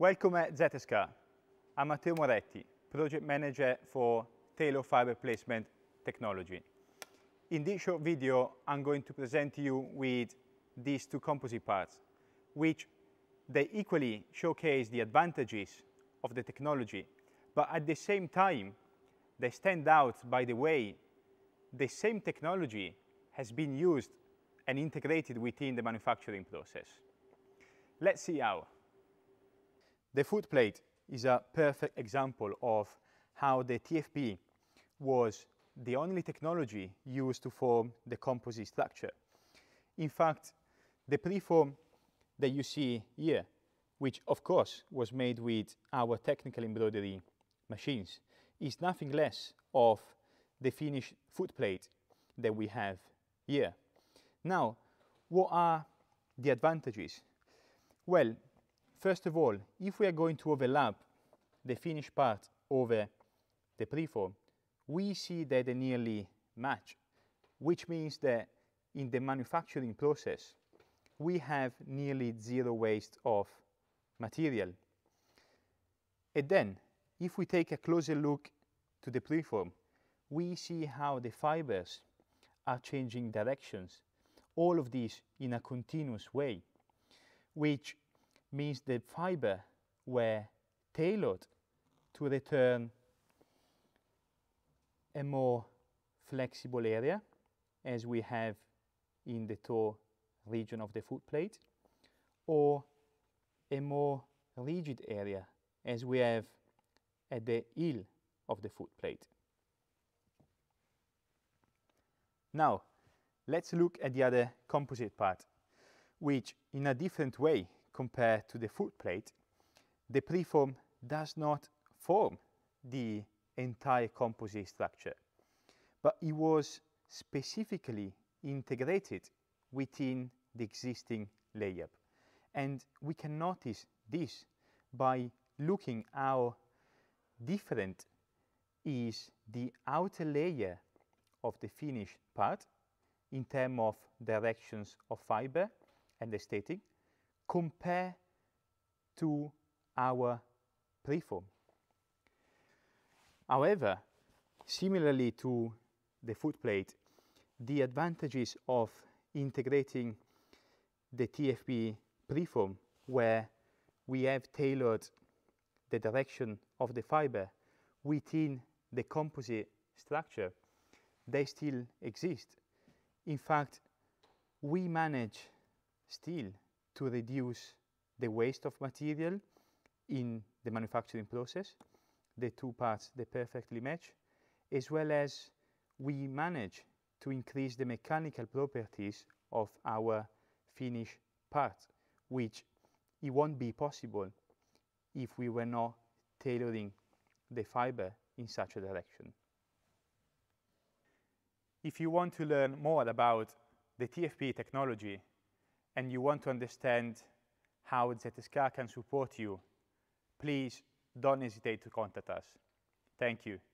Welcome at Zetesca. I'm Matteo Moretti, Project Manager for Taylor Fiber Placement Technology. In this short video, I'm going to present you with these two composite parts, which they equally showcase the advantages of the technology, but at the same time, they stand out by the way the same technology has been used and integrated within the manufacturing process. Let's see how. The footplate is a perfect example of how the TFP was the only technology used to form the composite structure. In fact, the preform that you see here, which of course was made with our technical embroidery machines, is nothing less of the finished footplate that we have here. Now, what are the advantages? Well, First of all, if we are going to overlap the finished part over the preform, we see that they nearly match, which means that in the manufacturing process, we have nearly zero waste of material. And then, if we take a closer look to the preform, we see how the fibers are changing directions, all of this in a continuous way, which means the fiber were tailored to return a more flexible area as we have in the toe region of the foot plate or a more rigid area as we have at the heel of the foot plate. Now let's look at the other composite part which in a different way compared to the foot plate, the preform does not form the entire composite structure, but it was specifically integrated within the existing layup. And we can notice this by looking how different is the outer layer of the finished part in terms of directions of fiber and the static compare to our preform. However, similarly to the footplate, plate, the advantages of integrating the TFP preform where we have tailored the direction of the fiber within the composite structure, they still exist. In fact, we manage still to reduce the waste of material in the manufacturing process. The two parts, they perfectly match, as well as we manage to increase the mechanical properties of our finished part, which it won't be possible if we were not tailoring the fiber in such a direction. If you want to learn more about the TFP technology and you want to understand how ZSK can support you, please don't hesitate to contact us. Thank you.